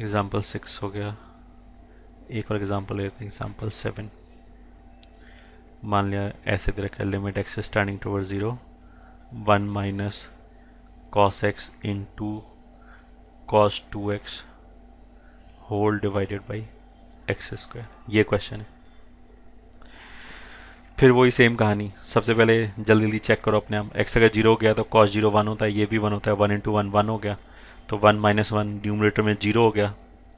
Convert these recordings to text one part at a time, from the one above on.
example six हो गया एक और एग्ज़ाम्पल लेते हैं एग्ज़ाम्पल सेवन मान लिया ऐसे दे रखा है limit x starting toward zero one minus cos x into cos two x whole divided by x square ये क्वेश्चन है फिर वही सेम कहानी सबसे पहले जल्दी जल्दी चेक करो अपने आप एक्स अगर जीरो हो गया तो कॉस जीरो वन होता है ये भी वन होता है वन इंटू वन वन हो गया तो वन माइनस वन न्यूमरेटर में जीरो हो गया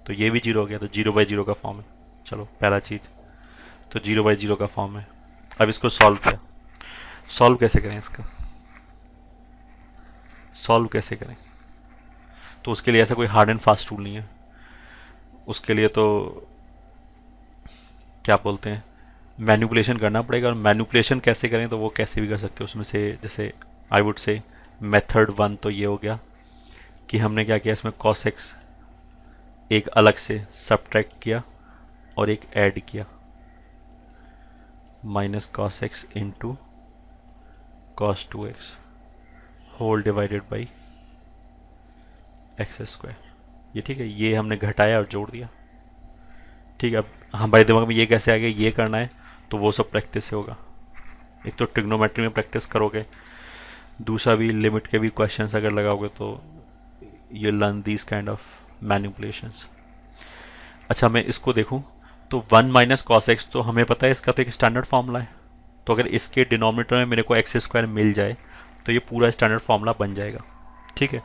तो ये भी जीरो हो गया तो जीरो बाई जीरो का फॉर्म है चलो पहला चीज़ तो जीरो बाई जीरो का फॉर्म है अब इसको सॉल्व किया सॉल्व कैसे करें इसका सॉल्व कैसे करें तो उसके लिए ऐसा कोई हार्ड एंड फास्ट रूल नहीं है उसके लिए तो क्या बोलते हैं मैनुपलेशन करना पड़ेगा और मैनुपलेशन कैसे करें तो वो कैसे भी कर सकते हो उसमें से जैसे I would say method one तो ये हो गया कि हमने क्या किया इसमें कॉस एक्स एक अलग से सब्ट्रैक्ट किया और एक ऐड किया minus cos x into cos two x whole divided by x square ये ठीक है ये हमने घटाया और जोड़ दिया ठीक है अब हमारे दिमाग में ये कैसे आ गया ये करना है तो वो सब प्रैक्टिस से होगा एक तो ट्रिग्नोमेट्री में प्रैक्टिस करोगे दूसरा भी लिमिट के भी क्वेश्चंस अगर लगाओगे तो you learn this kind of manipulations अच्छा मैं इसको देखूं तो वन माइनस कॉस एक्स तो हमें पता है इसका तो एक स्टैंडर्ड फॉर्मूला है तो अगर इसके डिनोमिनेटर में मेरे को एक्स स्क्वायर मिल जाए तो ये पूरा स्टैंडर्ड फॉर्मूला बन जाएगा ठीक है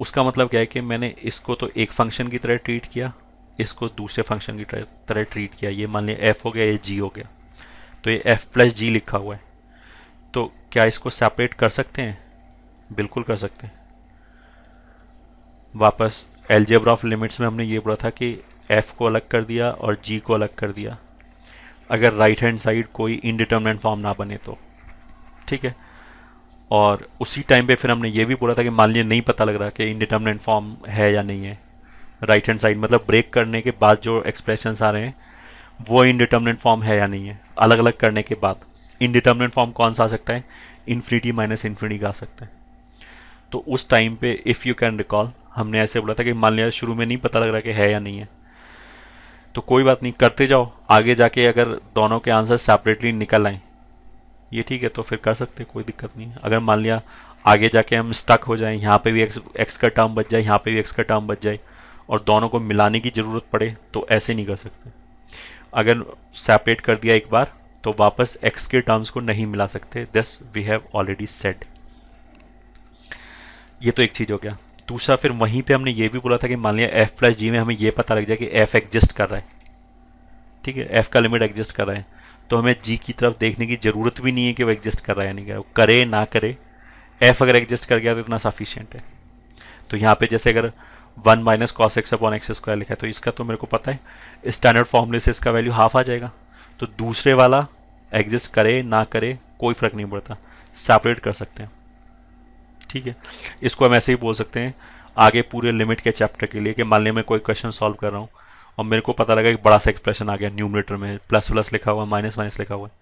उसका मतलब क्या है कि मैंने इसको तो एक फंक्शन की तरह ट्रीट किया इसको दूसरे फंक्शन की तरह ट्रीट किया ये मान लिया एफ हो गया ये जी हो गया तो ये एफ प्लस जी लिखा हुआ है तो क्या इसको सेपरेट कर सकते हैं बिल्कुल कर सकते हैं वापस एल्जेब्रा ऑफ लिमिट्स में हमने ये बोला था कि एफ़ को अलग कर दिया और जी को अलग कर दिया अगर राइट हैंड साइड कोई इनडिटर्मिनेंट फॉर्म ना बने तो ठीक है और उसी टाइम पे फिर हमने ये भी बोला था कि मान लीजिए नहीं पता लग रहा कि इनडिटर्मिनेंट फॉर्म है या नहीं है राइट हैंड साइड मतलब ब्रेक करने के बाद जो एक्सप्रेशन आ रहे हैं वो इनडिटर्मिनेंट फॉर्म है या नहीं है अलग अलग करने के बाद इनडिटर्मिनेंट फॉर्म कौन सा आ सकता है इन्फिनिटी माइनस इन्फिनिटी का आ सकता है तो उस टाइम पे इफ़ यू कैन रिकॉल हमने ऐसे बोला था कि मान लिया शुरू में नहीं पता लग रहा कि है या नहीं है तो कोई बात नहीं करते जाओ आगे जाके अगर दोनों के आंसर सेपरेटली निकल आए ये ठीक है तो फिर कर सकते कोई दिक्कत नहीं अगर मान लिया आगे जाके हम स्टक हो जाएं यहाँ पे भी एक्स एक्स का टर्म बच जाए यहाँ पे भी एक्स का टर्म बच जाए और दोनों को मिलाने की ज़रूरत पड़े तो ऐसे नहीं कर सकते अगर सेपरेट कर दिया एक बार तो वापस एक्स के टर्म्स को नहीं मिला सकते दस वी हैव ऑलरेडी सेट ये तो एक चीज़ हो गया दूसरा फिर वहीं पे हमने ये भी बोला था कि मान लिया एफ प्लस जी में हमें ये पता लग जाए कि एफ एग्जिस्ट कर रहा है ठीक है एफ का लिमिट एग्जिस्ट कर रहा है तो हमें जी की तरफ देखने की ज़रूरत भी नहीं है कि वो एग्जिस्ट कर रहा है यानी वो करे ना करे एफ अगर एग्जिस्ट कर गया तो इतना सफिशियंट है तो यहाँ पे जैसे अगर one minus cos x upon x square लिखा है तो इसका तो मेरे को पता है स्टैंडर्ड फॉर्मूले से इसका वैल्यू हाफ आ जाएगा तो दूसरे वाला एग्जिस्ट करे ना करे कोई फ़र्क नहीं पड़ता सेपरेट कर सकते हैं ठीक है इसको हम ऐसे ही बोल सकते हैं आगे पूरे लिमिट के चैप्टर के लिए कि मान लिया मैं कोई क्वेश्चन सॉल्व कर रहा हूँ और मेरे को पता लगा कि बड़ा सा एक्सप्रेशन आ गया न्यूमरेटर में प्लस प्लस लिखा हुआ है माइनस माइनस लिखा हुआ है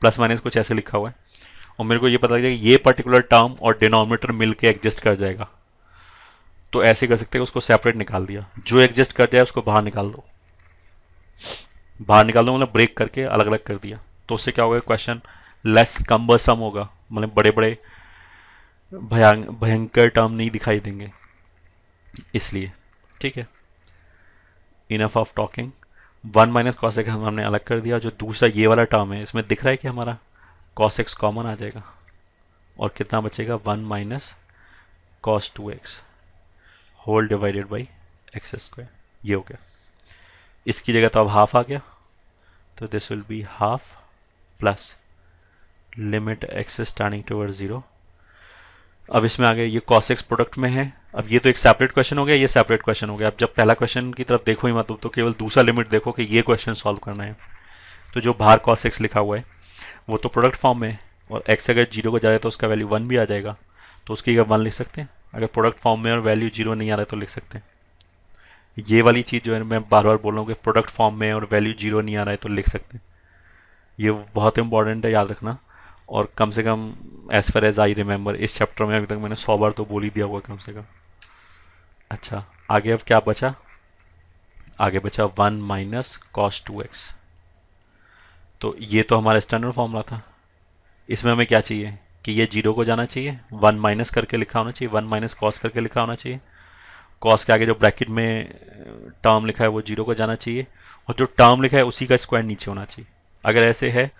प्लस माइनस कुछ ऐसे लिखा हुआ है और मेरे को ये पता लगा कि ये पर्टिकुलर टर्म और डिनोमिनेटर मिल के एडजस्ट कर जाएगा तो ऐसे कर सकते हैं उसको सेपरेट निकाल दिया जो एडजस्ट कर जाए उसको बाहर निकाल दो बाहर निकाल दो मतलब ब्रेक करके अलग अलग कर दिया तो उससे क्या होगा क्वेश्चन लेस कम्बरसम होगा मतलब बड़े बड़े भयंकर टर्म नहीं दिखाई देंगे इसलिए ठीक है enough of talking one minus cos x हमने अलग कर दिया जो दूसरा ये वाला टर्म है इसमें दिख रहा है कि हमारा कॉस एक्स कॉमन आ जाएगा और कितना बचेगा one minus cos two x whole divided by x square ये हो गया इसकी जगह तो अब हाफ आ गया तो this will be half plus limit x starting to toward zero अब इसमें आगे ये कॉसेक्स प्रोडक्ट में है अब ये तो एक सेपरेट क्वेश्चन हो गया ये सेपरेट क्वेश्चन हो गया अब जब पहला क्वेश्चन की तरफ देखो ही मतलब तो केवल दूसरा लिमिट देखो कि ये क्वेश्चन सॉल्व करना है तो जो बाहर कॉसेक्स लिखा हुआ है वो तो प्रोडक्ट फॉर्म में और एक्स अगर जीरो को जा रहा है तो उसका वैल्यू वन भी आ जाएगा तो उसकी अगर वन लिख सकते हैं अगर प्रोडक्ट फॉर्म में और वैल्यू जीरो नहीं आ रहा है तो लिख सकते हैं ये वाली चीज़ जो है मैं बार बार बोल रहा हूँ कि प्रोडक्ट फॉर्म में और वैल्यू जीरो नहीं आ रहा है तो लिख सकते हैं ये बहुत इंपॉर्टेंट है याद रखना और कम से कम as far as I remember इस चैप्टर में अभी तक मैंने सौ बार तो बोल ही दिया हुआ कम से कम अच्छा आगे अब क्या बचा आगे बचा one minus cos two x तो ये तो हमारा स्टैंडर्ड फॉर्मूला था इसमें हमें क्या चाहिए कि ये जीरो को जाना चाहिए वन माइनस करके लिखा होना चाहिए वन माइनस कॉस करके लिखा होना चाहिए कॉस के आगे जो ब्रैकेट में टर्म लिखा है वो जीरो को जाना चाहिए और जो टर्म लिखा है उसी का स्क्वायर नीचे होना चाहिए अगर ऐसे है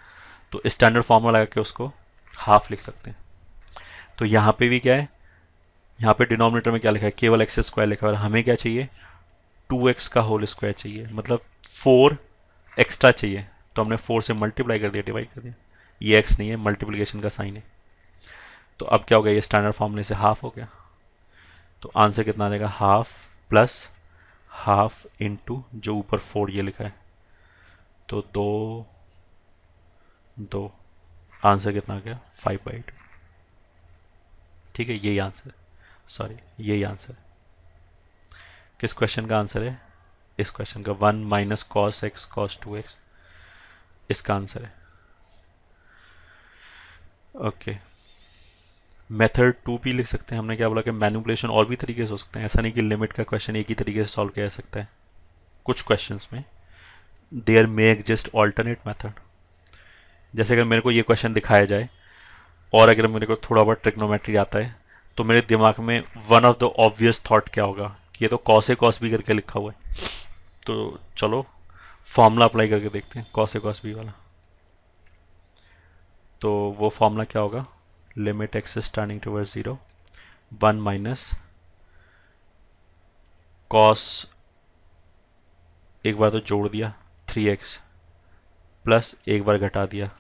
तो स्टैंडर्ड फॉर्मूला लगा के उसको हाफ लिख सकते हैं तो यहाँ पे भी क्या है यहाँ पे डिनोमिनेटर में क्या लिखा है केवल एक्स स्क्वायर लिखा है और हमें क्या चाहिए टू एक्स का होल स्क्वायर चाहिए मतलब फोर एक्स्ट्रा चाहिए तो हमने फोर से मल्टीप्लाई कर दिया डिवाइड कर दिया ये एक्स नहीं है मल्टीप्लीकेशन का साइन है तो अब क्या हो गया ये स्टैंडर्ड फॉर्मूले से हाफ हो गया तो आंसर कितना आ जाएगा हाफ प्लस हाफ इंटू जो ऊपर फोर ये लिखा है तो दो दो आंसर कितना आ गया फाइव बाई टू ठीक है यही आंसर सॉरी यही आंसर किस क्वेश्चन का आंसर है इस क्वेश्चन का one minus cos x cos two x इसका आंसर है ओके मेथड टू भी लिख सकते हैं हमने क्या बोला कि मैनुपलेशन और भी तरीके से हो सकते हैं ऐसा नहीं कि लिमिट का क्वेश्चन एक ही तरीके से सॉल्व किया जा सकता है कुछ क्वेश्चंस में there may exist alternate method जैसे अगर मेरे को ये क्वेश्चन दिखाया जाए और अगर मेरे को थोड़ा बहुत ट्रिग्नोमेट्री आता है तो मेरे दिमाग में one of the obvious thought क्या होगा कि ये तो कॉस ए कॉस बी करके लिखा हुआ है तो चलो फार्मूला अप्लाई करके देखते हैं कॉस ए कॉस बी वाला तो वो फार्मूला क्या होगा limit x starting turning wards zero one minus cos एक बार तो जोड़ दिया थ्री एक्स प्लस एक बार घटा दिया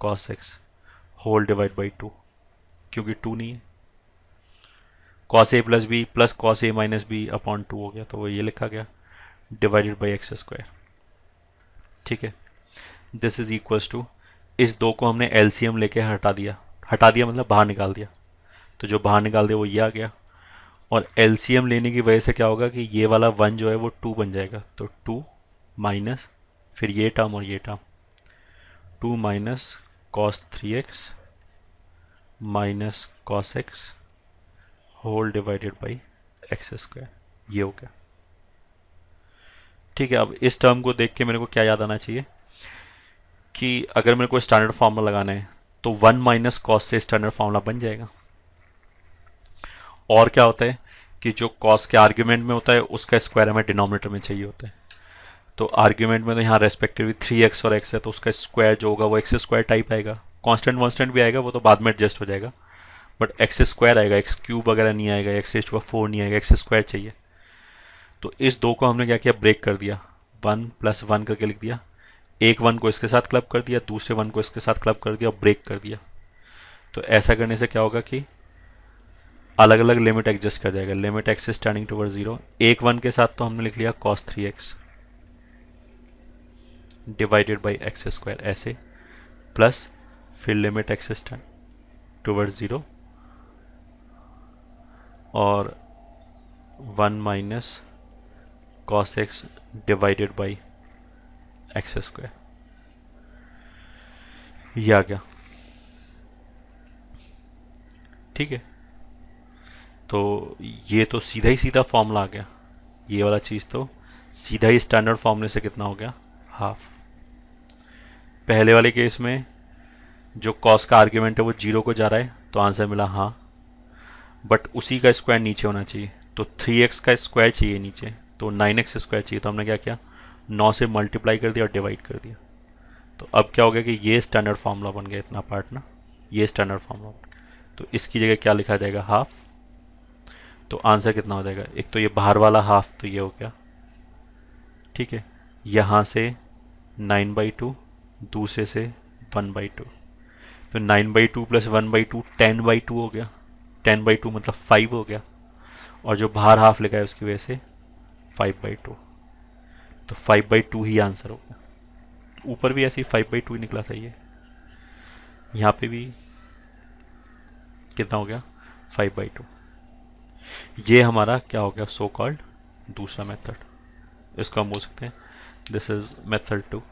cos x whole divide by two क्योंकि टू नहीं है cos A plus B plus cos A minus B upon two हो गया तो वो ये लिखा गया डिवाइडेड बाई एक्स स्क्वायर ठीक है दिस इज इक्वल्स टू इस दो को हमने एल सी एम लेके हटा दिया हटा दिया मतलब बाहर निकाल दिया तो जो बाहर निकाल दिया वो ये आ गया और एल सी एम लेने की वजह से क्या होगा कि ये वाला वन जो है वो टू बन जाएगा तो टू माइनस फिर ये टर्म और ये term two minus cos 3x minus cos x whole divided by x square ये हो गया ठीक है अब इस टर्म को देख के मेरे को क्या याद आना चाहिए कि अगर मेरे को स्टैंडर्ड फार्मूला लगाना है तो वन माइनस कॉस से स्टैंडर्ड फार्मूला बन जाएगा और क्या होता है कि जो कॉस के आर्ग्यूमेंट में होता है उसका स्क्वायर हमें डिनोमिनेटर में चाहिए होता है तो आर्ग्यूमेंट में तो यहाँ रेस्पेक्टिवली थ्री एक्स और एक्स है तो उसका स्क्वायर जो होगा वो एक्स स्क्वायर टाइप आएगा कॉन्स्टेंट वॉन्स्टेंट भी आएगा वो तो बाद में एडजस्ट हो जाएगा बट एक्स स्क्वायर आएगा एक्स क्यूब वगैरह नहीं आएगा एक्स एच फोर नहीं आएगा एक्स स्क्वायर चाहिए तो इस दो को हमने क्या किया ब्रेक कर दिया वन प्लस वन करके लिख दिया एक वन को इसके साथ क्लब कर दिया दूसरे वन को इसके साथ क्लब कर दिया और ब्रेक कर दिया तो ऐसा करने से क्या होगा कि अलग अलग लिमिट एडजस्ट कर जाएगा limit x is turning toward zero एक वन के साथ तो हमने लिख लिया cos three x divided by x square ऐसे प्लस फिर limit x time toward zero और one minus cos x divided by x square यह आ गया ठीक है तो ये तो सीधा ही सीधा फॉर्मूला आ गया ये वाला चीज़ तो सीधा ही स्टैंडर्ड फॉर्मूले से कितना हो गया हाफ पहले वाले केस में जो कॉस का आर्ग्यूमेंट है वो जीरो को जा रहा है तो आंसर मिला हाँ बट उसी का स्क्वायर नीचे होना चाहिए तो थ्री एक्स का स्क्वायर चाहिए नीचे तो नाइन एक्स स्क्वायर चाहिए तो हमने क्या किया नौ से मल्टीप्लाई कर दिया और डिवाइड कर दिया तो अब क्या हो गया कि ये स्टैंडर्ड फार्मूला बन गया इतना पार्ट ना ये स्टैंडर्ड फार्मूला तो इसकी जगह क्या लिखा जाएगा हाफ तो आंसर कितना हो जाएगा एक तो ये बाहर वाला हाफ तो ये हो गया ठीक है यहाँ से नाइन बाई टू दूसरे से वन बाई टू तो nine by two plus one by two ten by two हो गया टेन बाई टू मतलब फाइव हो गया और जो बाहर हाफ लिखा है उसकी वजह से फाइव बाई टू तो फाइव बाई टू ही आंसर होगा ऊपर भी ऐसे ही फाइव बाई टू ही निकला था ये यहाँ पे भी कितना हो गया फाइव बाई टू ये हमारा क्या हो गया सो so कॉल्ड दूसरा मेथड इसको हम बोल सकते हैं दिस इज मेथड टू